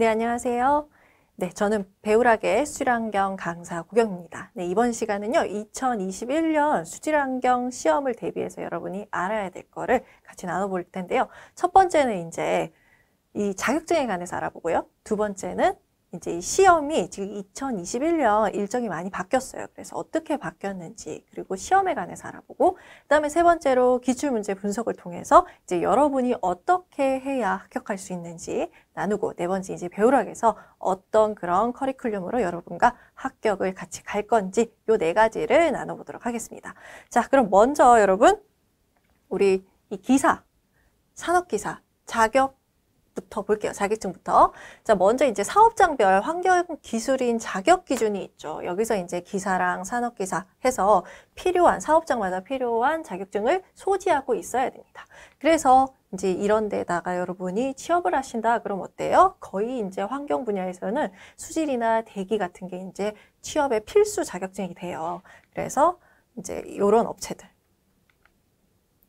네, 안녕하세요. 네, 저는 배우락의 수질환경 강사 구경입니다 네, 이번 시간은요, 2021년 수질환경 시험을 대비해서 여러분이 알아야 될 거를 같이 나눠볼 텐데요. 첫 번째는 이제 이 자격증에 관해서 알아보고요. 두 번째는 이제 시험이 지금 2021년 일정이 많이 바뀌었어요. 그래서 어떻게 바뀌었는지 그리고 시험에 관해서 알아보고 그다음에 세 번째로 기출문제 분석을 통해서 이제 여러분이 어떻게 해야 합격할 수 있는지 나누고 네 번째 이제 배우락해서 어떤 그런 커리큘럼으로 여러분과 합격을 같이 갈 건지 요 네 가지를 나눠보도록 하겠습니다. 자 그럼 먼저 여러분 우리 이 기사 산업기사 자격 부터 볼게요. 자격증부터. 자, 먼저 이제 사업장별 환경 기술인 자격 기준이 있죠. 여기서 이제 기사랑 산업기사 해서 필요한 사업장마다 필요한 자격증을 소지하고 있어야 됩니다. 그래서 이제 이런 데다가 여러분이 취업을 하신다 그럼 어때요? 거의 이제 환경 분야에서는 수질이나 대기 같은 게 이제 취업의 필수 자격증이 돼요. 그래서 이제 이런 업체들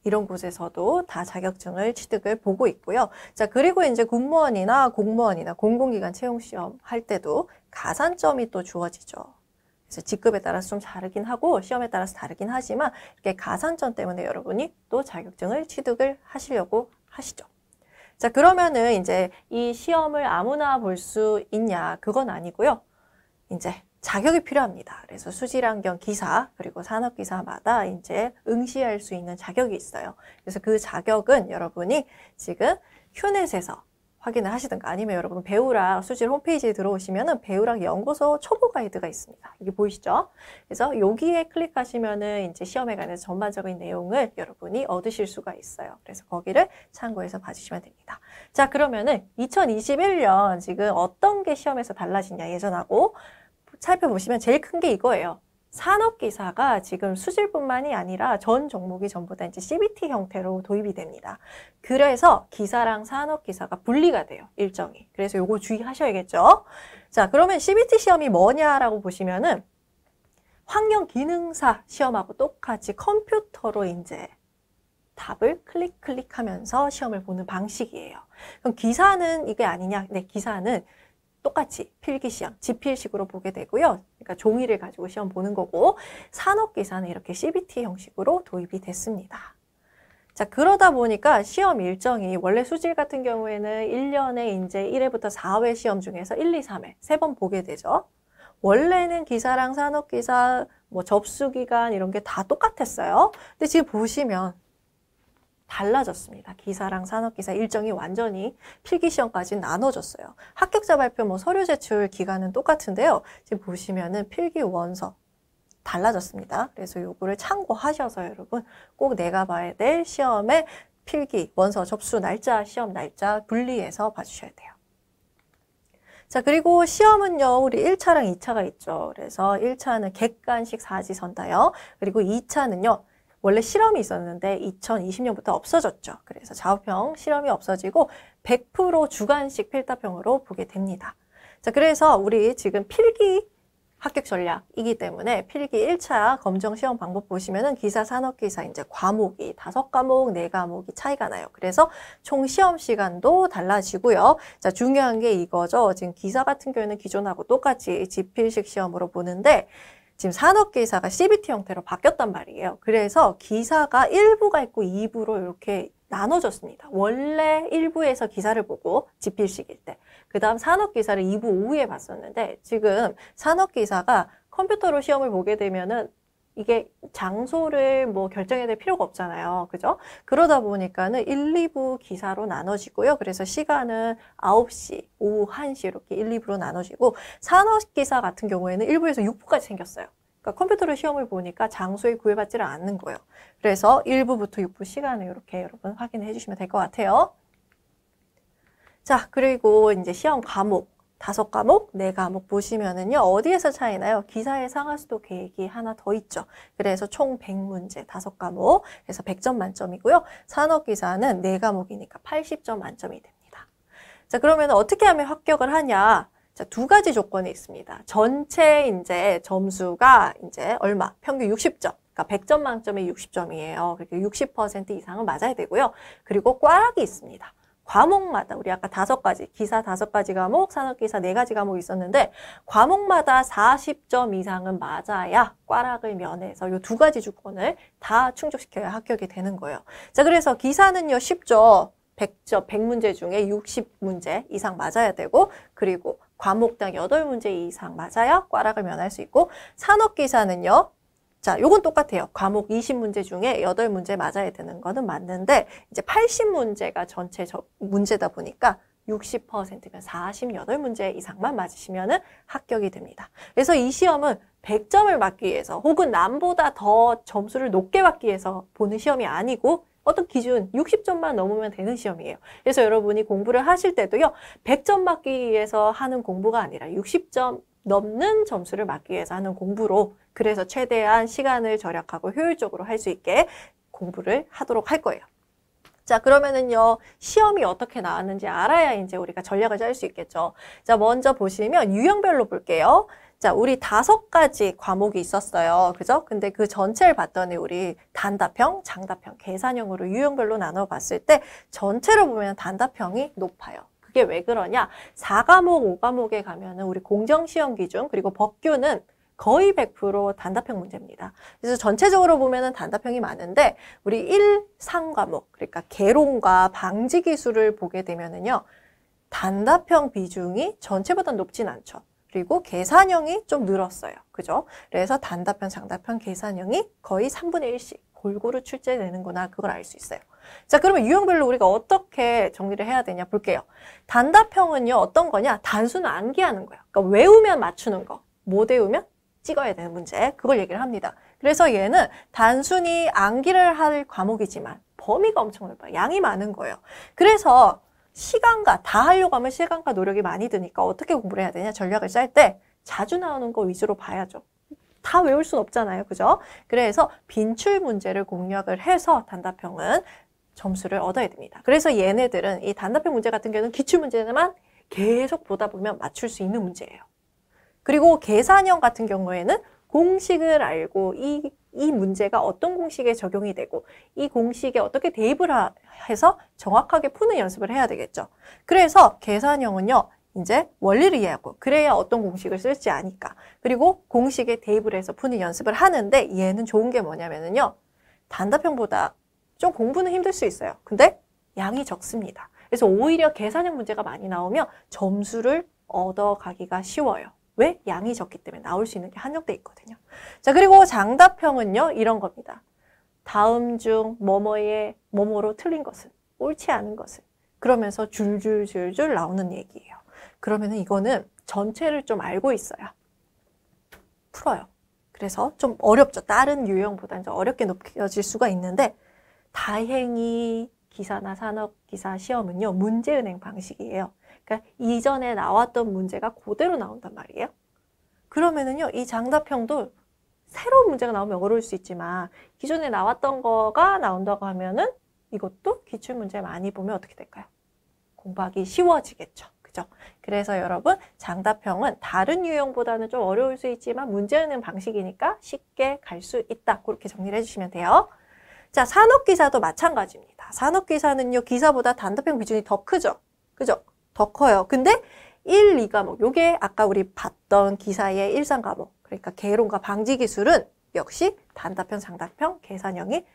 이런 곳에서도 다 자격증을 취득을 보고 있고요. 자, 그리고 이제 군무원이나 공무원이나 공공기관 채용 시험 할 때도 가산점이 또 주어지죠. 그래서 직급에 따라서 좀 다르긴 하고 시험에 따라서 다르긴 하지만 이렇게 가산점 때문에 여러분이 또 자격증을 취득을 하시려고 하시죠. 자, 그러면은 이제 이 시험을 아무나 볼 수 있냐? 그건 아니고요. 이제 자격이 필요합니다. 그래서 수질환경 기사 그리고 산업기사마다 이제 응시할 수 있는 자격이 있어요. 그래서 그 자격은 여러분이 지금 휴넷에서 확인을 하시든가 아니면 여러분 배우랑 수질 홈페이지에 들어오시면은 배우랑 연구소 초보 가이드가 있습니다. 이게 보이시죠? 그래서 여기에 클릭하시면은 이제 시험에 관해서 전반적인 내용을 여러분이 얻으실 수가 있어요. 그래서 거기를 참고해서 봐주시면 됩니다. 자, 그러면은 2021년 지금 어떤 게 시험에서 달라지냐 예전하고 살펴보시면 제일 큰 게 이거예요. 산업기사가 지금 수질뿐만이 아니라 전 종목이 전부 다 이제 CBT 형태로 도입이 됩니다. 그래서 기사랑 산업기사가 분리가 돼요. 일정이. 그래서 요거 주의하셔야겠죠. 자, 그러면 CBT 시험이 뭐냐라고 보시면은 환경기능사 시험하고 똑같이 컴퓨터로 이제 답을 클릭 클릭하면서 시험을 보는 방식이에요. 그럼 기사는 이게 아니냐? 네, 기사는 똑같이 필기시험, 지필식으로 보게 되고요. 그러니까 종이를 가지고 시험 보는 거고 산업기사는 이렇게 CBT 형식으로 도입이 됐습니다. 자 그러다 보니까 시험 일정이 원래 수질 같은 경우에는 1년에 이제 1회부터 4회 시험 중에서 1, 2, 3회 세 번 보게 되죠. 원래는 기사랑 산업기사, 뭐 접수기간 이런 게 다 똑같았어요. 근데 지금 보시면 달라졌습니다. 기사랑 산업기사 일정이 완전히 필기시험까지 나눠졌어요. 합격자 발표 뭐 서류 제출 기간은 똑같은데요. 지금 보시면은 필기 원서 달라졌습니다. 그래서 요거를 참고하셔서 여러분 꼭 내가 봐야 될 시험의 필기, 원서, 접수, 날짜, 시험 날짜 분리해서 봐주셔야 돼요. 자, 그리고 시험은요, 우리 1차랑 2차가 있죠. 그래서 1차는 객관식 사지선다요. 그리고 2차는요, 원래 실험이 있었는데 2020년부터 없어졌죠. 그래서 좌우평 실험이 없어지고 100% 주관식 필답형으로 보게 됩니다. 자, 그래서 우리 지금 필기 합격 전략이기 때문에 필기 1차 검정 시험 방법 보시면은 기사 산업 기사 이제 과목이 다섯 과목, 네 과목이 차이가 나요. 그래서 총 시험 시간도 달라지고요. 자, 중요한 게 이거죠. 지금 기사 같은 경우에는 기존하고 똑같이 지필식 시험으로 보는데 지금 산업기사가 CBT 형태로 바뀌었단 말이에요. 그래서 기사가 1부가 있고 2부로 이렇게 나눠졌습니다. 원래 1부에서 기사를 보고 집필식일 때, 그 다음 산업기사를 2부 오후에 봤었는데 지금 산업기사가 컴퓨터로 시험을 보게 되면은 이게 장소를 뭐 결정해야 될 필요가 없잖아요. 그죠? 그러다 보니까는 1, 2부 기사로 나눠지고요. 그래서 시간은 9시, 오후 1시 이렇게 1, 2부로 나눠지고 산업 기사 같은 경우에는 1부에서 6부까지 생겼어요. 그러니까 컴퓨터로 시험을 보니까 장소에 구애받지를 않는 거예요. 그래서 1부부터 6부 시간을 이렇게 여러분 확인해 주시면 될 것 같아요. 자, 그리고 이제 시험 과목. 다섯 과목, 네 과목 보시면은요. 어디에서 차이나요? 기사의 상하수도 계획이 하나 더 있죠. 그래서 총 100문제, 다섯 과목. 그래서 100점 만점이고요. 산업기사는 네 과목이니까 80점 만점이 됩니다. 자, 그러면 어떻게 하면 합격을 하냐? 자, 두 가지 조건이 있습니다. 전체 이제 점수가 이제 얼마? 평균 60점. 그러니까 100점 만점에 60점이에요. 그렇게 60% 이상은 맞아야 되고요. 그리고 꽈락이 있습니다. 과목마다 우리 아까 다섯 가지 기사 다섯 가지 과목 산업기사 네 가지 과목 있었는데 과목마다 40점 이상은 맞아야 꽈락을 면해서 이 두 가지 조건을 다 충족시켜야 합격이 되는 거예요. 자 그래서 기사는요 쉽죠. 100점, 100문제 중에 60문제 이상 맞아야 되고 그리고 과목당 8문제 이상 맞아야 꽈락을 면할 수 있고 산업기사는요 자, 요건 똑같아요. 과목 20문제 중에 8문제 맞아야 되는 거는 맞는데 이제 80문제가 전체 저, 문제다 보니까 60%면 48문제 이상만 맞으시면 은 합격이 됩니다. 그래서 이 시험은 100점을 맞기 위해서 혹은 남보다 더 점수를 높게 받기 위해서 보는 시험이 아니고 어떤 기준 60점만 넘으면 되는 시험이에요. 그래서 여러분이 공부를 하실 때도요. 100점 맞기 위해서 하는 공부가 아니라 60점 넘는 점수를 막기 위해서 하는 공부로 그래서 최대한 시간을 절약하고 효율적으로 할 수 있게 공부를 하도록 할 거예요. 자 그러면은요 시험이 어떻게 나왔는지 알아야 이제 우리가 전략을 짤 수 있겠죠. 자 먼저 보시면 유형별로 볼게요. 자 우리 다섯 가지 과목이 있었어요. 그죠? 근데 그 전체를 봤더니 우리 단답형, 장답형, 계산형으로 유형별로 나눠 봤을 때 전체를 보면 단답형이 높아요. 그게 왜 그러냐? 4과목, 5과목에 가면은 우리 공정시험 기준 그리고 법규는 거의 100% 단답형 문제입니다. 그래서 전체적으로 보면은 단답형이 많은데 우리 1, 3과목 그러니까 개론과 방지 기술을 보게 되면은요. 단답형 비중이 전체보다 높진 않죠. 그리고 계산형이 좀 늘었어요. 그죠? 그래서 단답형, 장답형, 계산형이 거의 3분의 1씩 골고루 출제되는구나 그걸 알 수 있어요. 자, 그러면 유형별로 우리가 어떻게 정리를 해야 되냐 볼게요. 단답형은요, 어떤 거냐? 단순 암기하는 거예요. 그러니까 외우면 맞추는 거, 못 외우면 찍어야 되는 문제, 그걸 얘기를 합니다. 그래서 얘는 단순히 암기를 할 과목이지만 범위가 엄청 넓어요. 양이 많은 거예요. 그래서 시간과 다 하려고 하면 시간과 노력이 많이 드니까 어떻게 공부를 해야 되냐 전략을 짤 때 자주 나오는 거 위주로 봐야죠. 다 외울 순 없잖아요. 그죠? 그래서 빈출 문제를 공략을 해서 단답형은 점수를 얻어야 됩니다. 그래서 얘네들은 이 단답형 문제 같은 경우는 기출문제만 계속 보다 보면 맞출 수 있는 문제예요. 그리고 계산형 같은 경우에는 공식을 알고 이, 이 문제가 어떤 공식에 적용이 되고 이 공식에 어떻게 대입을 하, 해서 정확하게 푸는 연습을 해야 되겠죠. 그래서 계산형은요. 이제 원리를 이해하고 그래야 어떤 공식을 쓸지 아니까 그리고 공식에 대입을 해서 푸는 연습을 하는데 얘는 좋은 게 뭐냐면은요. 단답형보다 좀 공부는 힘들 수 있어요. 근데 양이 적습니다. 그래서 오히려 계산형 문제가 많이 나오면 점수를 얻어가기가 쉬워요. 왜? 양이 적기 때문에 나올 수 있는 게 한정돼 있거든요. 자 그리고 장답형은요 이런 겁니다. 다음 중 뭐뭐의 뭐뭐로 틀린 것은 옳지 않은 것은 그러면서 줄줄줄줄 나오는 얘기예요. 그러면 이거는 전체를 좀 알고 있어야 풀어요. 그래서 좀 어렵죠. 다른 유형보다는 어렵게 높여질 수가 있는데 다행히 기사나 산업기사 시험은요. 문제은행 방식이에요. 그러니까 이전에 나왔던 문제가 그대로 나온단 말이에요. 그러면은요. 이 장답형도 새로운 문제가 나오면 어려울 수 있지만 기존에 나왔던 거가 나온다고 하면은 이것도 기출문제 많이 보면 어떻게 될까요? 공부하기 쉬워지겠죠. 그죠? 그래서 여러분 장답형은 다른 유형보다는 좀 어려울 수 있지만 문제 은행 방식이니까 쉽게 갈 수 있다. 그렇게 정리를 해주시면 돼요. 자, 산업기사도 마찬가지입니다. 산업기사는요, 기사보다 단답형 비중이 더 크죠? 그죠? 더 커요. 근데 1, 2과목, 뭐, 요게 아까 우리 봤던 기사의 1, 3과목, 그러니까 개론과 방지 기술은 역시 단답형, 장답형 계산형이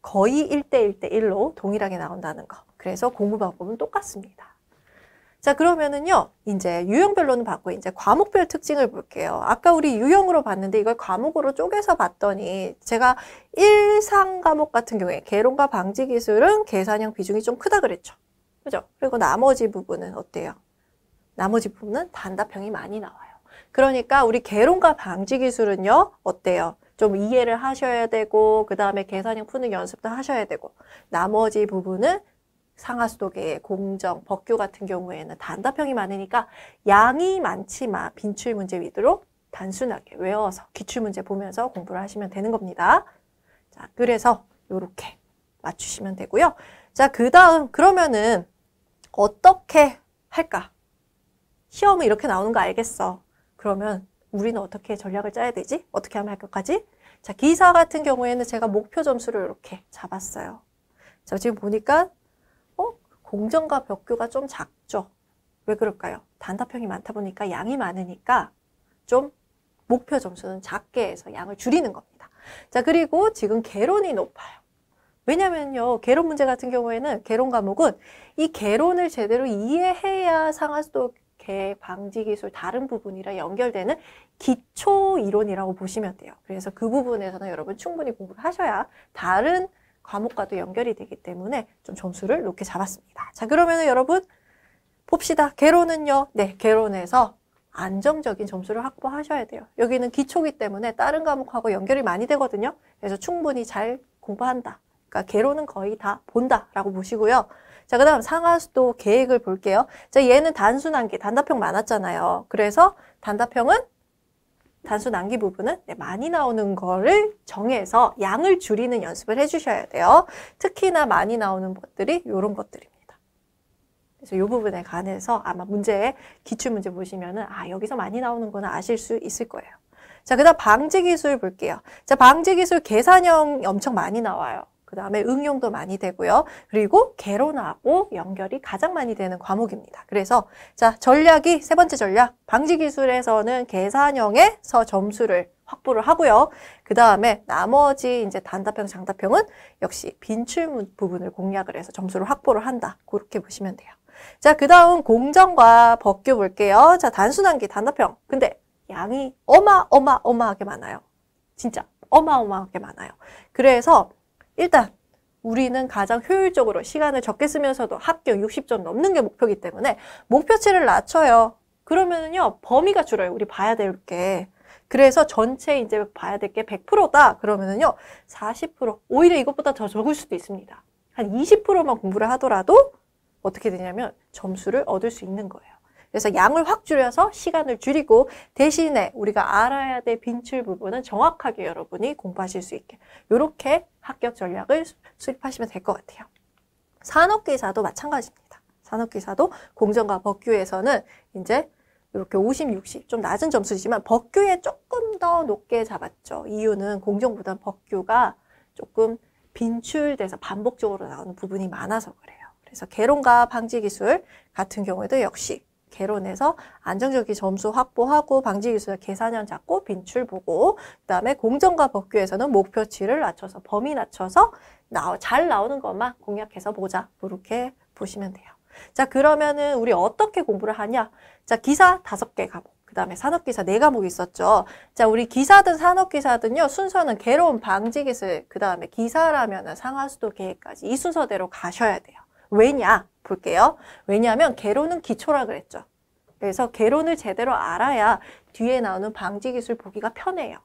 거의 1대1대1로 동일하게 나온다는 거. 그래서 공부 방법은 똑같습니다. 자, 그러면은요, 이제 유형별로는 봤고, 이제 과목별 특징을 볼게요. 아까 우리 유형으로 봤는데 이걸 과목으로 쪼개서 봤더니 제가 일상 과목 같은 경우에 개론과 방지 기술은 계산형 비중이 좀 크다 그랬죠. 그죠? 그리고 나머지 부분은 어때요? 나머지 부분은 단답형이 많이 나와요. 그러니까 우리 개론과 방지 기술은요, 어때요? 좀 이해를 하셔야 되고 그 다음에 계산형 푸는 연습도 하셔야 되고 나머지 부분은 상하수도계, 의 공정, 법규 같은 경우에는 단답형이 많으니까 양이 많지만 빈출 문제 위주로 단순하게 외워서 기출 문제 보면서 공부를 하시면 되는 겁니다. 자, 그래서 이렇게 맞추시면 되고요. 자, 그 다음 그러면은 어떻게 할까? 시험은 이렇게 나오는 거 알겠어. 그러면 우리는 어떻게 전략을 짜야 되지? 어떻게 하면 할것까지 자, 기사 같은 경우에는 제가 목표 점수를 이렇게 잡았어요. 자, 지금 보니까 공정과 벽교가 좀 작죠. 왜 그럴까요? 단답형이 많다 보니까 양이 많으니까 좀 목표 점수는 작게 해서 양을 줄이는 겁니다. 자 그리고 지금 개론이 높아요. 왜냐면요 개론 문제 같은 경우에는 개론 과목은 이 개론을 제대로 이해해야 상하수도 개 방지 기술 다른 부분이랑 연결되는 기초 이론이라고 보시면 돼요. 그래서 그 부분에서는 여러분 충분히 공부를 하셔야 다른 과목과도 연결이 되기 때문에 좀 점수를 높게 잡았습니다. 자, 그러면 여러분 봅시다. 개론은요. 네, 개론에서 안정적인 점수를 확보하셔야 돼요. 여기는 기초기 때문에 다른 과목하고 연결이 많이 되거든요. 그래서 충분히 잘 공부한다. 그러니까 개론은 거의 다 본다라고 보시고요. 자, 그 다음 상하수도 계획을 볼게요. 자, 얘는 단순한 게 단답형 많았잖아요. 그래서 단답형은 단순 남기 부분은 네, 많이 나오는 거를 정해서 양을 줄이는 연습을 해주셔야 돼요. 특히나 많이 나오는 것들이 이런 것들입니다. 그래서 이 부분에 관해서 아마 문제, 의 기출문제 보시면은 아, 여기서 많이 나오는 거는 아실 수 있을 거예요. 자, 그 다음 방지기술 볼게요. 자, 방지기술 계산형 엄청 많이 나와요. 그 다음에 응용도 많이 되고요. 그리고 개론하고 연결이 가장 많이 되는 과목입니다. 그래서 자 전략이 세 번째 전략 방지기술에서는 계산형에서 점수를 확보를 하고요. 그 다음에 나머지 이제 단답형, 장답형은 역시 빈출 부분을 공략을 해서 점수를 확보를 한다. 그렇게 보시면 돼요. 자, 그 다음 공정과 법규 볼게요. 자, 단순한게 단답형. 근데 양이 어마어마어마하게 많아요. 진짜 어마어마하게 많아요. 그래서 일단 우리는 가장 효율적으로 시간을 적게 쓰면서도 합격 60점 넘는 게 목표이기 때문에 목표치를 낮춰요. 그러면은요 범위가 줄어요. 우리 봐야 될 게. 그래서 전체 이제 봐야 될 게 100%다 그러면은요 40% 오히려 이것보다 더 적을 수도 있습니다. 한 20%만 공부를 하더라도 어떻게 되냐면 점수를 얻을 수 있는 거예요. 그래서 양을 확 줄여서 시간을 줄이고 대신에 우리가 알아야 될 빈출 부분은 정확하게 여러분이 공부하실 수 있게 이렇게 합격 전략을 수립하시면 될 것 같아요. 산업기사도 마찬가지입니다. 산업기사도 공정과 법규에서는 이제 이렇게 50, 60, 좀 낮은 점수지만 법규에 조금 더 높게 잡았죠. 이유는 공정보다는 법규가 조금 빈출돼서 반복적으로 나오는 부분이 많아서 그래요. 그래서 개론과 방지 기술 같은 경우에도 역시 개론해서 안정적인 점수 확보하고 방지 기술 계산형 잡고 빈출 보고 그다음에 공정과 법규에서는 목표치를 낮춰서 범위 낮춰서 나, 오잘 나오는 것만 공략해서 보자. 그렇게 보시면 돼요. 자 그러면은 우리 어떻게 공부를 하냐? 자 기사 다섯 개가목 그다음에 산업기사 네 과목이 있었죠. 자, 우리 기사든 산업기사든요. 순서는 괴로운 방지기술, 그다음에 기사라면 상하수도 계획까지 이 순서대로 가셔야 돼요. 왜냐? 볼게요. 왜냐하면 개론은 기초라 그랬죠. 그래서 개론을 제대로 알아야 뒤에 나오는 방지 기술 보기가 편해요.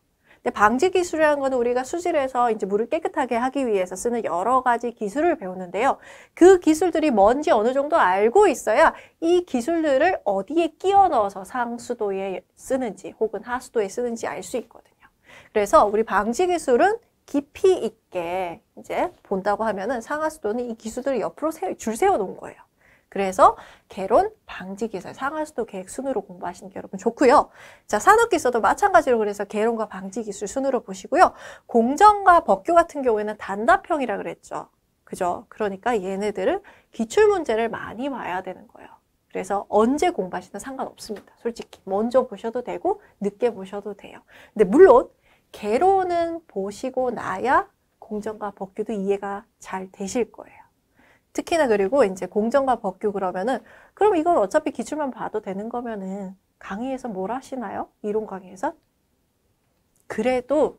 근데 방지 기술이라는 거는 우리가 수질에서 이제 물을 깨끗하게 하기 위해서 쓰는 여러 가지 기술을 배우는데요. 그 기술들이 뭔지 어느 정도 알고 있어야 이 기술들을 어디에 끼워 넣어서 상수도에 쓰는지 혹은 하수도에 쓰는지 알 수 있거든요. 그래서 우리 방지 기술은 깊이 있게 이제 본다고 하면은 상하수도는 이 기수들을 옆으로 세워, 줄 세워 놓은 거예요. 그래서 개론 방지 기술 상하수도 계획 순으로 공부하시는 게 여러분 좋고요. 자 산업 기술도 마찬가지로 그래서 개론과 방지 기술 순으로 보시고요. 공정과 법규 같은 경우에는 단답형이라 그랬죠. 그죠? 그러니까 얘네들은 기출 문제를 많이 봐야 되는 거예요. 그래서 언제 공부하시든 상관없습니다. 솔직히 먼저 보셔도 되고 늦게 보셔도 돼요. 근데 물론 개로는 보시고 나야 공정과 법규도 이해가 잘 되실 거예요. 특히나 그리고 이제 공정과 법규 그러면은 그럼 이건 어차피 기출만 봐도 되는 거면은 강의에서 뭘 하시나요? 이론 강의에서? 그래도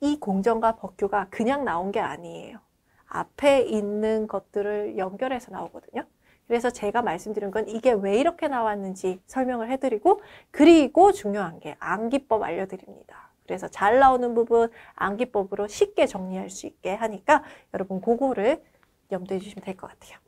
이 공정과 법규가 그냥 나온 게 아니에요. 앞에 있는 것들을 연결해서 나오거든요. 그래서 제가 말씀드린 건 이게 왜 이렇게 나왔는지 설명을 해드리고 그리고 중요한 게 암기법 알려드립니다. 그래서 잘 나오는 부분 암기법으로 쉽게 정리할 수 있게 하니까 여러분 그거를 염두해 주시면 될 것 같아요.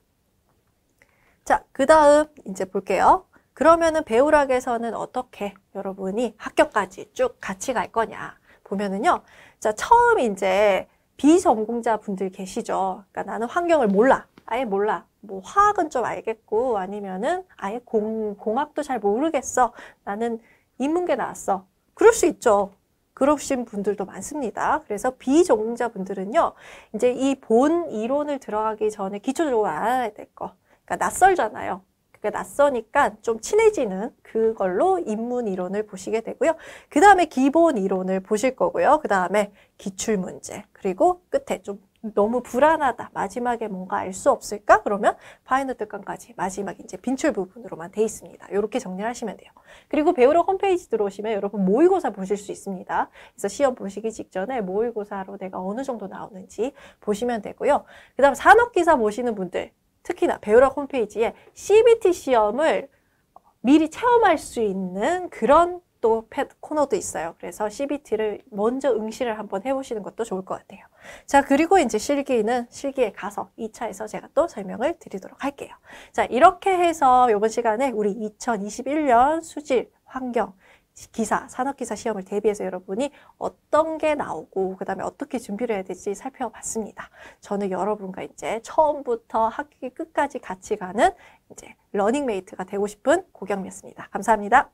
자, 그 다음 이제 볼게요. 그러면은 배우락에서는 어떻게 여러분이 학교까지 쭉 같이 갈 거냐 보면은요. 자, 처음 이제 비전공자 분들 계시죠. 그러니까 나는 환경을 몰라. 아예 몰라. 뭐 화학은 좀 알겠고 아니면은 아예 공, 공학도 잘 모르겠어. 나는 인문계 나왔어. 그럴 수 있죠. 그러신 분들도 많습니다. 그래서 비전공자분들은요, 이제 이 본 이론을 들어가기 전에 기초적으로 알아야 될 거. 그러니까 낯설잖아요. 그러니까 낯서니까 좀 친해지는 그걸로 입문 이론을 보시게 되고요. 그 다음에 기본 이론을 보실 거고요. 그 다음에 기출문제, 그리고 끝에 좀 너무 불안하다. 마지막에 뭔가 알 수 없을까? 그러면 파이널 특강까지 마지막 이제 빈출 부분으로만 돼 있습니다. 이렇게 정리하시면 돼요. 그리고 배우러 홈페이지 들어오시면 여러분 모의고사 보실 수 있습니다. 그래서 시험 보시기 직전에 모의고사로 내가 어느 정도 나오는지 보시면 되고요. 그 다음 산업기사 보시는 분들 특히나 배우러 홈페이지에 CBT 시험을 미리 체험할 수 있는 그런 또 코너도 있어요. 그래서 CBT를 먼저 응시를 한번 해보시는 것도 좋을 것 같아요. 자, 그리고 이제 실기는 실기에 가서 2차에서 제가 또 설명을 드리도록 할게요. 자, 이렇게 해서 이번 시간에 우리 2021년 수질, 환경, 기사, 산업기사 시험을 대비해서 여러분이 어떤 게 나오고 그 다음에 어떻게 준비를 해야 될지 살펴봤습니다. 저는 여러분과 이제 처음부터 학기 끝까지 같이 가는 이제 러닝메이트가 되고 싶은 고경미였습니다. 감사합니다.